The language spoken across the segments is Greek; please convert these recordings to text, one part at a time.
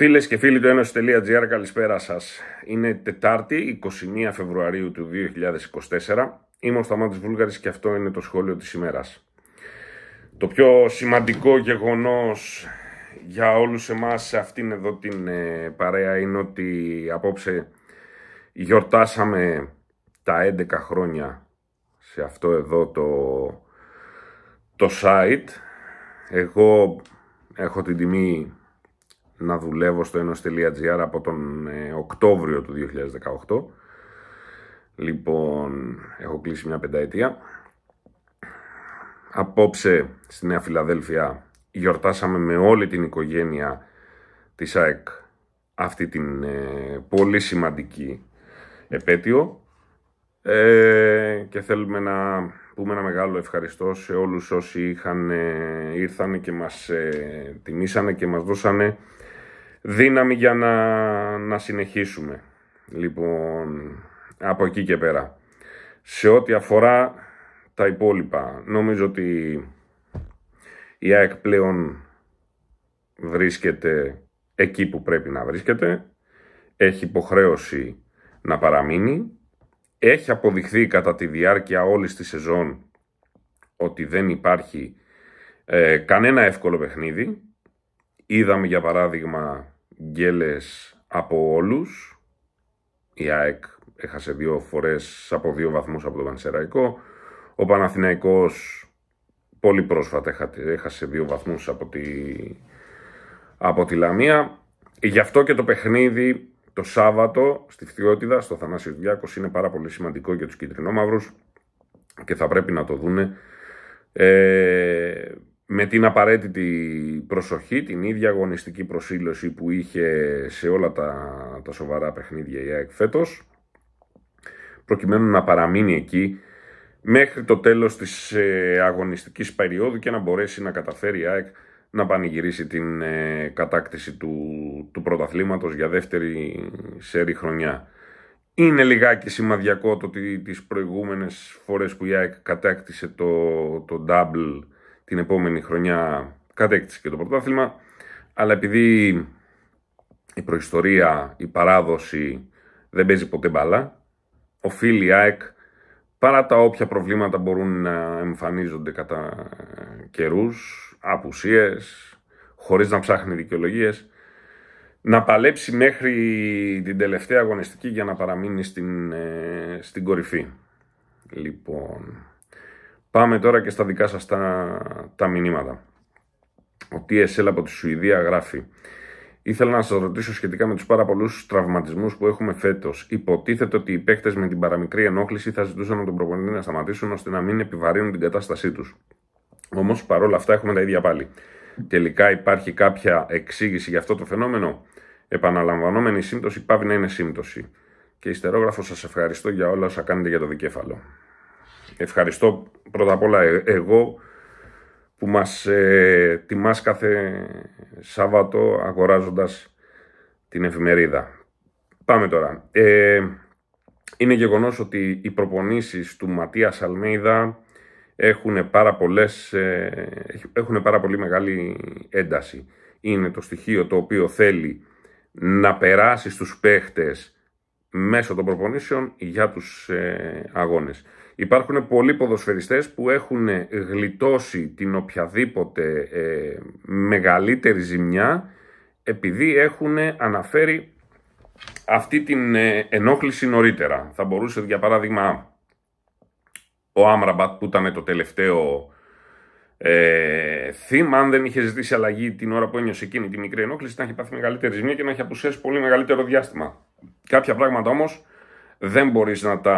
Φίλες και φίλοι του Ένωση.gr καλησπέρα σας. Είναι Τετάρτη, 21 Φεβρουαρίου του 2024. Είμαι ο Σταμάτης Βούλγαρης και αυτό είναι το σχόλιο της ημέρας. Το πιο σημαντικό γεγονός για όλους εμάς σε αυτήν εδώ την ε, παρέα είναι ότι απόψε γιορτάσαμε τα 11 χρόνια σε αυτό εδώ το, το site. Εγώ έχω την τιμή να δουλεύω στο ενός.gr από τον ε, Οκτώβριο του 2018. Λοιπόν, έχω κλείσει μια πενταετία. Απόψε στη Νέα Φιλαδέλφια γιορτάσαμε με όλη την οικογένεια της ΑΕΚ αυτή την ε, πολύ σημαντική επέτειο ε, και θέλουμε να πούμε ένα μεγάλο ευχαριστώ σε όλους όσοι είχαν, ήρθαν και μας τιμήσανε και μας δώσανε δύναμη για να, να συνεχίσουμε. Λοιπόν, από εκεί και πέρα. Σε ό,τι αφορά τα υπόλοιπα, νομίζω ότι η ΑΕΚ πλέον βρίσκεται εκεί που πρέπει να βρίσκεται. Έχει υποχρέωση να παραμείνει. Έχει αποδειχθεί κατά τη διάρκεια όλης της σεζόν ότι δεν υπάρχει ε, κανένα εύκολο παιχνίδι. Είδαμε για παράδειγμα γκέλες από όλους. Η ΑΕΚ έχασε δύο φορές από δύο βαθμούς από τον Πανσεραϊκό. Ο Παναθηναϊκός πολύ πρόσφατα έχασε δύο βαθμούς από τη, από τη Λαμία. Γι' αυτό και το παιχνίδι το Σάββατο στη Φθιώτιδα, στο Θανάσιος Διάκος, είναι πάρα πολύ σημαντικό για τους κυτρινόμαυρους και θα πρέπει να το δούνε. Ε, με την απαραίτητη προσοχή, την ίδια αγωνιστική προσήλωση που είχε σε όλα τα, τα σοβαρά παιχνίδια η ΑΕΚ φέτος, προκειμένου να παραμείνει εκεί μέχρι το τέλος της ε, αγωνιστικής περίοδου και να μπορέσει να καταφέρει η ΑΕΚ να πανηγυρίσει την ε, κατάκτηση του, του πρωταθλήματος για δεύτερη σέρι χρονιά. Είναι λιγάκι σημαδιακό το ότι τις προηγούμενες φορές που η ΑΕΚ κατάκτησε το, το double την επόμενη χρονιά κατέκτησε και το πρωτάθλημα, αλλά επειδή η προϊστορία, η παράδοση δεν παίζει ποτέ μπάλα, οφείλει η ΑΕΚ παρά τα όποια προβλήματα μπορούν να εμφανίζονται κατά καιρούς, απουσίες, χωρίς να ψάχνει δικαιολογίες, να παλέψει μέχρι την τελευταία αγωνιστική για να παραμείνει στην, ε, στην κορυφή. Λοιπόν, Πάμε τώρα και στα δικά σας τα, τα μηνύματα. Ο TSL από τη Σουηδία γράφει Ήθελα να σας ρωτήσω σχετικά με τους πάρα πολλούς τραυματισμούς που έχουμε φέτος. Υποτίθεται ότι οι παίκτες με την παραμικρή ενόχληση θα ζητούσαν από τον προπονητή να σταματήσουν ώστε να μην επιβαρύνουν την κατάστασή τους. Όμως παρόλα αυτά έχουμε τα ίδια πάλι. Τελικά υπάρχει κάποια εξήγηση για αυτό το φαινόμενο. Επαναλαμβανόμενη σύμπτωση πάβει να είναι σύμπτωση. Και ιστερόγραφο, σας ευχαριστώ για όλα όσα κάνετε για το δικέφαλο. Ευχαριστώ πρώτα απ' όλα ε, εγώ που μας ε, τιμάς κάθε Σάββατο αγοράζοντας την εφημερίδα. Πάμε τώρα. Ε, είναι γεγονός ότι οι προπονήσεις του Ματίας Αλμέιδα έχουν πάρα, πολλές, ε, έχουν πάρα πολύ μεγάλη ένταση. Είναι το στοιχείο το οποίο θέλει να περάσει στους παίχτες μέσω των προπονήσεων για τους ε, αγώνες. Υπάρχουν πολλοί ποδοσφαιριστές που έχουν γλιτώσει την οποιαδήποτε ε, μεγαλύτερη ζημιά επειδή έχουν αναφέρει αυτή την ε, ενόχληση νωρίτερα. Θα μπορούσε για παράδειγμα ο Άμραμπατ που ήταν το τελευταίο ε, θύμα, αν δεν είχε ζητήσει αλλαγή την ώρα που ένιωσε εκείνη τη μικρή ενόχληση, να έχει πάθει μεγαλύτερη ζημιά και να έχει απουσιάσει πολύ μεγαλύτερο διάστημα. Κάποια πράγματα όμως δεν μπορείς να τα,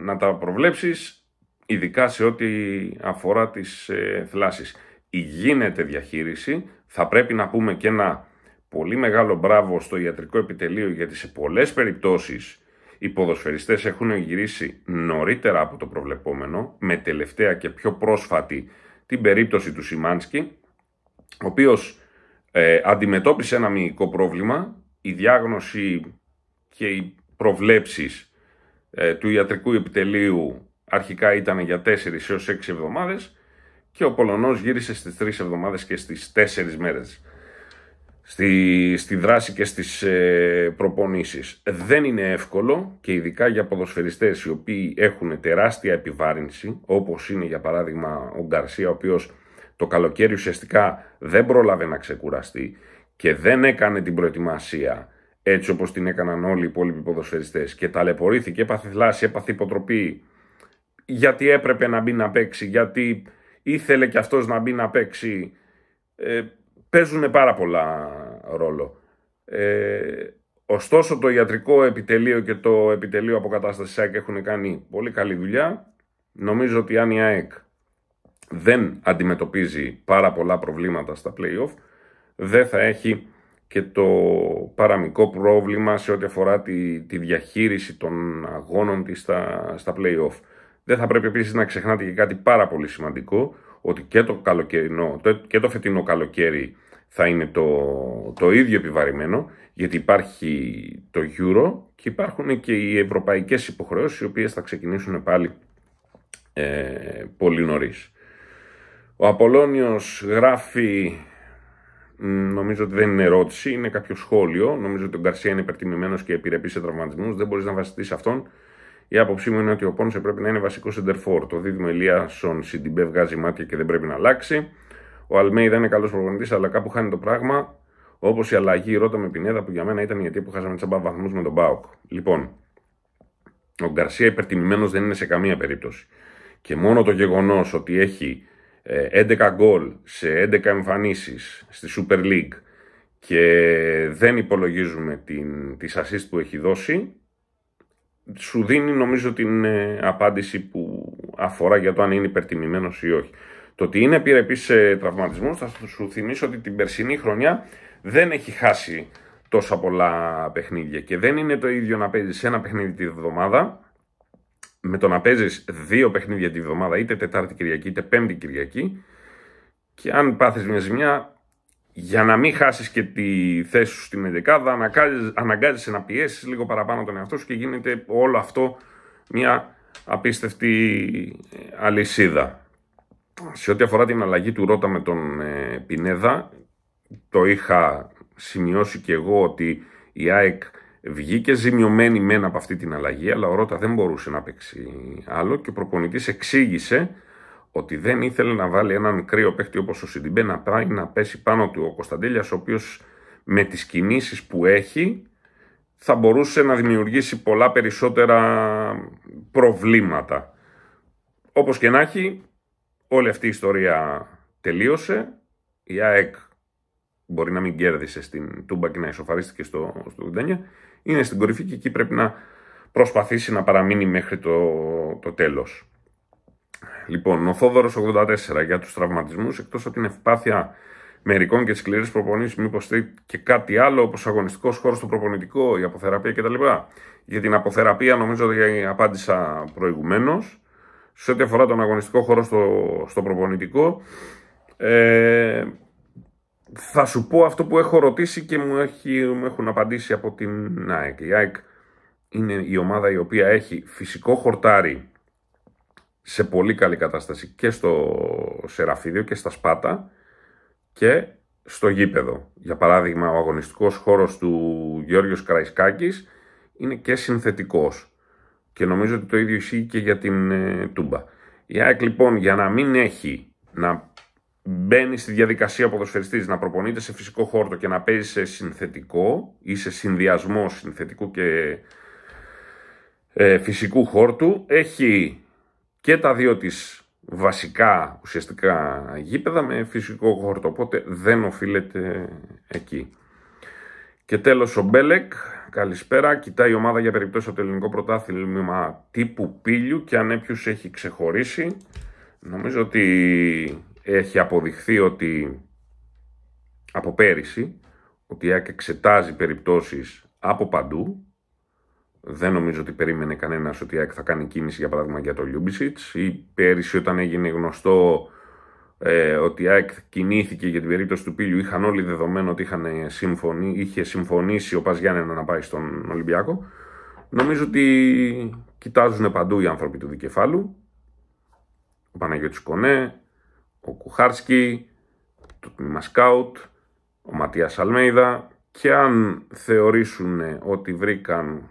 να τα προβλέψεις, ειδικά σε ό,τι αφορά τις ε, θλάσεις. Η γίνεται διαχείριση, θα πρέπει να πούμε και ένα πολύ μεγάλο μπράβο στο ιατρικό επιτελείο, γιατί σε πολλές περιπτώσεις οι ποδοσφαιριστές έχουν γυρίσει νωρίτερα από το προβλεπόμενο, με τελευταία και πιο πρόσφατη την περίπτωση του Σιμάνσκι, ο οποίος ε, αντιμετώπισε ένα μυϊκό πρόβλημα, η διάγνωση και οι προβλέψεις ε, του ιατρικού επιτελείου αρχικά ήταν για 4 έως 6 εβδομάδες και ο Πολωνός γύρισε στις 3 εβδομάδες και στις 4 μέρες στη, στη δράση και στις ε, προπονήσεις. Δεν είναι εύκολο και ειδικά για ποδοσφαιριστές οι οποίοι έχουν τεράστια επιβάρυνση όπως είναι για παράδειγμα ο Γκαρσία ο οποίος το καλοκαίρι ουσιαστικά δεν πρόλαβε να ξεκουραστεί και δεν έκανε την προετοιμασία έτσι όπως την έκαναν όλοι οι υπόλοιποι ποδοσφαιριστές και ταλαιπωρήθηκε, έπαθε θλάση, έπαθε υποτροπή γιατί έπρεπε να μπει να παίξει, γιατί ήθελε κι αυτός να μπει να παίξει ε, παίζουν πάρα πολλά ρόλο. Ε, ωστόσο το ιατρικό επιτελείο και το επιτελείο αποκατάστασης ΑΕΚ έχουν κάνει πολύ καλή δουλειά. Νομίζω ότι αν η ΑΕΚ δεν αντιμετωπίζει πάρα πολλά προβλήματα στα play-off, δεν θα έχει και το παραμικό πρόβλημα σε ό,τι αφορά τη, τη διαχείριση των αγώνων της στα, στα play-off. Δεν θα πρέπει επίσης να ξεχνάτε και κάτι πάρα πολύ σημαντικό, ότι και το, και το φετινό καλοκαίρι θα είναι το, το ίδιο επιβαρημένο, γιατί υπάρχει το Euro και υπάρχουν και οι ευρωπαϊκές υποχρεώσεις, οι οποίες θα ξεκινήσουν πάλι ε, πολύ νωρίς. Ο Απολώνιος γράφει Νομίζω ότι δεν είναι ερώτηση, είναι κάποιο σχόλιο. Νομίζω ότι ο Γκαρσία είναι υπερτιμημένος και επιρρεπεί σε τραυματισμούς. Δεν μπορείς να βασιστείς σε αυτόν. Η άποψή μου είναι ότι ο Πόνσε πρέπει να είναι βασικός σεντερφόρ. Το δίδυμο Ελίασον Σιντιμπέ βγάζει μάτια και δεν πρέπει να αλλάξει. Ο Αλμέιδα είναι καλός προπονητής, αλλά κάπου χάνει το πράγμα. Όπως η αλλαγή ρότα με Πινέδα που για μένα ήταν γιατί που χάσαμε τσαμπά βαθμούς με τον Μπάουκ. Λοιπόν, ο Γκαρσία υπερτιμημένος δεν είναι σε καμία περίπτωση. Και μόνο το γεγονός ότι έχει 11 ε, γκολ σε 11 εμφανίσεις στη Super League και δεν υπολογίζουμε την, τις assist που έχει δώσει, σου δίνει νομίζω την ε, απάντηση που αφορά για το αν είναι υπερτιμημένος ή όχι. Το ότι είναι επιρρεπής σε τραυματισμούς θα σου θυμίσω ότι την περσινή χρονιά δεν έχει χάσει τόσα πολλά παιχνίδια και δεν είναι το ίδιο να παίζεις ένα παιχνίδι τη εβδομάδα με το να παίζεις δύο παιχνίδια τη βδομάδα, είτε Τετάρτη Κυριακή είτε Πέμπτη Κυριακή, και αν πάθεις μια ζημιά, για να μην χάσεις και τη θέση σου στην Εντεκάδα, αναγκάζεσαι να πιέσεις λίγο παραπάνω τον εαυτό σου και γίνεται όλο αυτό μια απίστευτη ε, αλυσίδα. Σε ό,τι αφορά την αλλαγή του Ρότα με τον ε, Πινέδα, το είχα σημειώσει και εγώ ότι η ΑΕΚ Βγήκε ζημιωμένη μένα από αυτή την αλλαγή, αλλά ο Ρότα δεν μπορούσε να παίξει άλλο και ο προπονητής εξήγησε ότι δεν ήθελε να βάλει έναν κρύο παίχτη όπως ο Σιντιμπέ να πάει να πέσει πάνω του ο Κωνσταντέλιας, ο οποίος με τις κινήσεις που έχει θα μπορούσε να δημιουργήσει πολλά περισσότερα προβλήματα. Όπως και να έχει, όλη αυτή η ιστορία τελείωσε. Η ΑΕΚ μπορεί να μην κέρδισε στην Τούμπα και να ισοφαρίστηκε στο, στο είναι στην κορυφή και εκεί πρέπει να προσπαθήσει να παραμείνει μέχρι το, το τέλος. Λοιπόν, ο Θόδωρος 84 για τους τραυματισμούς, εκτός από την ευπάθεια μερικών και σκληρές προπονήσεις, μήπως και κάτι άλλο όπως αγωνιστικός χώρος στο προπονητικό, η αποθεραπεία κτλ. Για την αποθεραπεία νομίζω ότι απάντησα προηγουμένως. Σε ό,τι αφορά τον αγωνιστικό χώρο στο, στο προπονητικό, ε, θα σου πω αυτό που έχω ρωτήσει και μου, έχει, μου έχουν απαντήσει από την ΑΕΚ. Η ΑΕΚ είναι η ομάδα η οποία έχει φυσικό χορτάρι σε πολύ καλή κατάσταση και στο Σεραφίδιο και στα Σπάτα και στο γήπεδο. Για παράδειγμα, ο αγωνιστικός χώρος του Γιώργος Κραϊσκάκης είναι και συνθετικός. Και νομίζω ότι το ίδιο ισχύει και για την ε, Τούμπα. Η ΑΕΚ λοιπόν για να μην έχει να μπαίνεις στη διαδικασία ποδοσφαιριστής να προπονείται σε φυσικό χόρτο και να παίζεις σε συνθετικό ή σε συνδυασμό συνθετικού και ε, φυσικού χόρτου έχει και τα δύο της βασικά ουσιαστικά γήπεδα με φυσικό χόρτο οπότε δεν οφείλεται εκεί. Και τέλος ο Μπέλεκ, καλησπέρα, κοιτάει η ομάδα για περιπτώσεις από το ελληνικό πρωτάθλημα τύπου πύλιου και αν έχει ξεχωρίσει. Νομίζω ότι έχει αποδειχθεί ότι από πέρυσι ότι η εξετάζει περιπτώσεις από παντού. Δεν νομίζω ότι περίμενε κανένας ότι η θα κάνει κίνηση για παράδειγμα για το Λιούμπισιτ. Ή πέρυσι, όταν έγινε γνωστό ε, ότι η ΑΕΚ κινήθηκε για την περίπτωση του Πίλιου, είχαν όλοι δεδομένο ότι είχαν συμφωνή, είχε συμφωνήσει ο Πας να πάει στον Ολυμπιακό. Νομίζω ότι κοιτάζουν παντού οι άνθρωποι του δικεφάλου. Ο Παναγιώτης Κονέ, ο Κουχάρσκι, το τμήμα Σκάουτ, ο Ματίας Αλμέιδα και αν θεωρήσουν ότι βρήκαν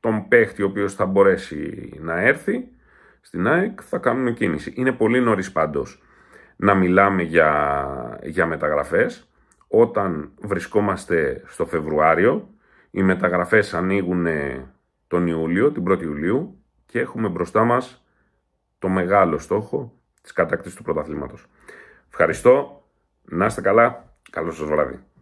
τον παίχτη ο οποίος θα μπορέσει να έρθει στην ΑΕΚ θα κάνουν κίνηση. Είναι πολύ νωρίς πάντως να μιλάμε για, για μεταγραφές όταν βρισκόμαστε στο Φεβρουάριο οι μεταγραφές ανοίγουν τον Ιούλιο, την 1η Ιουλίου και έχουμε μπροστά μας το μεγάλο στόχο της κατάκτησης του πρωταθλήματος. Ευχαριστώ, να είστε καλά, καλό σας βράδυ.